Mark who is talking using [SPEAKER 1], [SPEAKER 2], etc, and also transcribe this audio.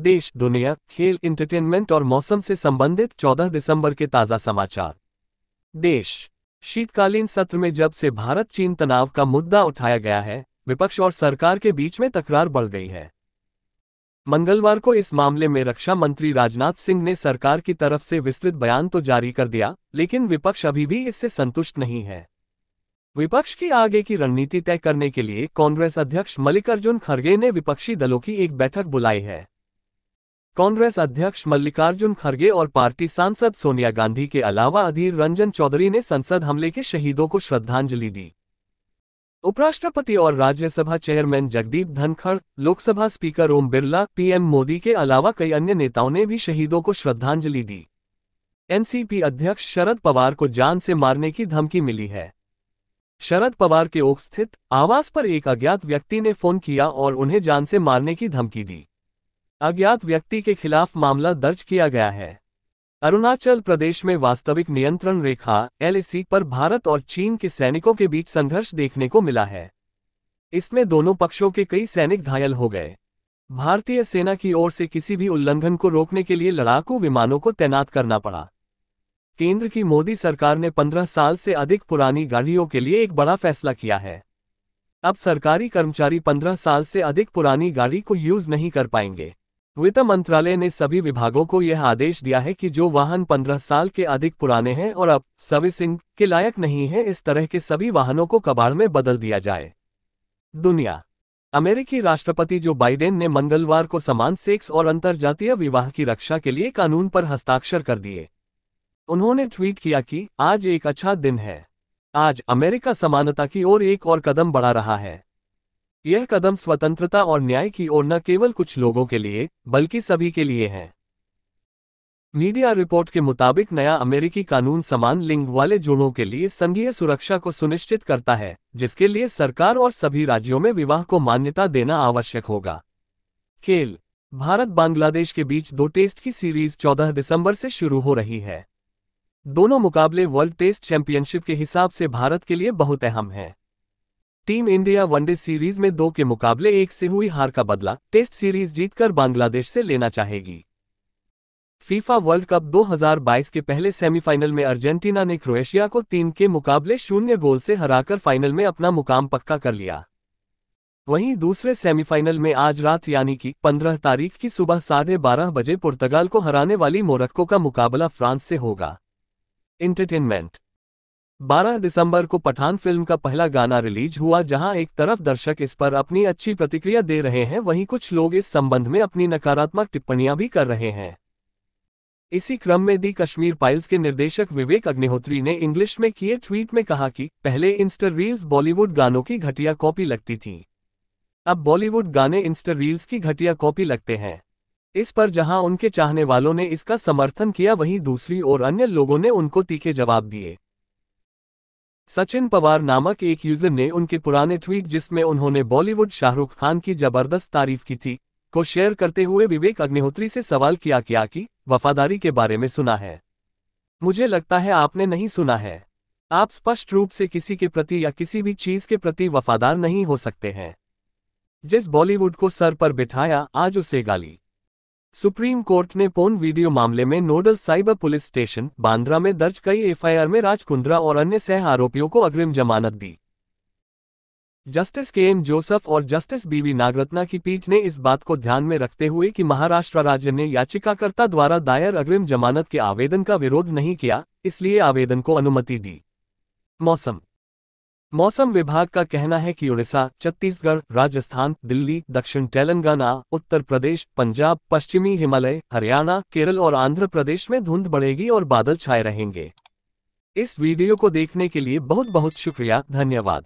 [SPEAKER 1] देश दुनिया खेल इंटरटेनमेंट और मौसम से संबंधित 14 दिसंबर के ताज़ा समाचार देश शीतकालीन सत्र में जब से भारत चीन तनाव का मुद्दा उठाया गया है विपक्ष और सरकार के बीच में तकरार बढ़ गई है मंगलवार को इस मामले में रक्षा मंत्री राजनाथ सिंह ने सरकार की तरफ से विस्तृत बयान तो जारी कर दिया लेकिन विपक्ष अभी भी इससे संतुष्ट नहीं है विपक्ष की आगे की रणनीति तय करने के लिए कांग्रेस अध्यक्ष मल्लिकार्जुन खड़गे ने विपक्षी दलों की एक बैठक बुलाई है कांग्रेस अध्यक्ष मल्लिकार्जुन खड़गे और पार्टी सांसद सोनिया गांधी के अलावा अधीर रंजन चौधरी ने संसद हमले के शहीदों को श्रद्धांजलि दी उपराष्ट्रपति और Rajya Sabha chairman Jagdeep Dhankhar Lok Sabha speaker Om Birla PM Modi के अलावा कई अन्य नेताओं ने भी शहीदों को श्रद्धांजलि दी एनसीपी अध्यक्ष शरद पवार को जान से मारने की धमकी मिली है शरद पवार के ओक स्थित आवास पर एक अज्ञात व्यक्ति ने फोन किया और उन्हें जान से मारने की धमकी दी अज्ञात व्यक्ति के खिलाफ मामला दर्ज किया गया है अरुणाचल प्रदेश में वास्तविक नियंत्रण रेखा एलएसी पर भारत और चीन के सैनिकों के बीच संघर्ष देखने को मिला है इसमें दोनों पक्षों के कई सैनिक घायल हो गए भारतीय सेना की ओर से किसी भी उल्लंघन को रोकने के लिए लड़ाकू विमानों को तैनात करना पड़ा केंद्र की मोदी सरकार ने 15 साल से अधिक पुरानी गाड़ियों के लिए एक बड़ा फैसला किया है अब सरकारी कर्मचारी 15 साल से अधिक पुरानी गाड़ी को यूज नहीं कर पाएंगे वित्त मंत्रालय ने सभी विभागों को यह आदेश दिया है कि जो वाहन 15 साल के अधिक पुराने हैं और अब सर्विसिंग के लायक नहीं है इस तरह के सभी वाहनों को कबाड़ में बदल दिया जाए दुनिया अमेरिकी राष्ट्रपति जो बाइडेन ने मंगलवार को समान सेक्स और अंतर्जातीय विवाह की रक्षा के लिए कानून पर हस्ताक्षर कर दिए उन्होंने ट्वीट किया कि आज एक अच्छा दिन है आज अमेरिका समानता की ओर एक और कदम बढ़ा रहा है यह कदम स्वतंत्रता और न्याय की ओर न केवल कुछ लोगों के लिए बल्कि सभी के लिए है मीडिया रिपोर्ट के मुताबिक नया अमेरिकी कानून समान लिंग वाले जोड़ों के लिए संघीय सुरक्षा को सुनिश्चित करता है जिसके लिए सरकार और सभी राज्यों में विवाह को मान्यता देना आवश्यक होगा खेल भारत बांग्लादेश के बीच दो टेस्ट की सीरीज 14 दिसंबर से शुरू हो रही है दोनों मुकाबले वर्ल्ड टेस्ट चैंपियनशिप के हिसाब से भारत के लिए बहुत अहम हैं टीम इंडिया वनडे सीरीज में दो के मुकाबले एक से हुई हार का बदला टेस्ट सीरीज जीतकर बांग्लादेश से लेना चाहेगी फीफा वर्ल्ड कप 2022 के पहले सेमीफाइनल में अर्जेंटीना ने क्रोएशिया को तीन के मुकाबले शून्य गोल से हराकर फाइनल में अपना मुकाम पक्का कर लिया वहीं दूसरे सेमीफाइनल में आज रात यानी कि 15 तारीख की सुबह साढ़े बारह बजे पुर्तगाल को हराने वाली मोरक्को का मुकाबला फ्रांस से होगा इंटरटेनमेंट 12 दिसंबर को पठान फिल्म का पहला गाना रिलीज हुआ जहां एक तरफ दर्शक इस पर अपनी अच्छी प्रतिक्रिया दे रहे हैं वहीं कुछ लोग इस संबंध में अपनी नकारात्मक टिप्पणियां भी कर रहे हैं इसी क्रम में दी कश्मीर पाइल्स के निर्देशक विवेक अग्निहोत्री ने इंग्लिश में किए ट्वीट में कहा कि पहले इंस्टर रील्स बॉलीवुड गानों की घटिया कॉपी लगती थी अब बॉलीवुड गाने इंस्टर रील्स की घटिया कॉपी लगते हैं इस पर जहां उनके चाहने वालों ने इसका समर्थन किया वहीं दूसरी ओर अन्य लोगों ने उनको तीखे जवाब दिए सचिन पवार नामक एक यूजर ने उनके पुराने ट्वीट जिसमें उन्होंने बॉलीवुड शाहरुख खान की जबरदस्त तारीफ की थी को शेयर करते हुए विवेक अग्निहोत्री से सवाल किया क्या कि वफादारी के बारे में सुना है मुझे लगता है आपने नहीं सुना है आप स्पष्ट रूप से किसी के प्रति या किसी भी चीज के प्रति वफादार नहीं हो सकते हैं जिस बॉलीवुड को सर पर बिठाया आज उसे गाली सुप्रीम कोर्ट ने पोन वीडियो मामले में nodal cyber police station Bandra में दर्ज कई एफआईआर में राज कुंद्रा और अन्य सह आरोपियों को अग्रिम जमानत दी जस्टिस के एम जोसफ और जस्टिस बीवी नागरत्ना की पीठ ने इस बात को ध्यान में रखते हुए कि महाराष्ट्र राज्य ने याचिकाकर्ता द्वारा दायर अग्रिम जमानत के आवेदन का विरोध नहीं किया इसलिए आवेदन को अनुमति दी मौसम मौसम विभाग का कहना है कि उड़ीसा छत्तीसगढ़ राजस्थान दिल्ली दक्षिण तेलंगाना उत्तर प्रदेश पंजाब पश्चिमी हिमालय हरियाणा केरल और आंध्र प्रदेश में धुंध बढ़ेगी और बादल छाए रहेंगे इस वीडियो को देखने के लिए बहुत बहुत शुक्रिया धन्यवाद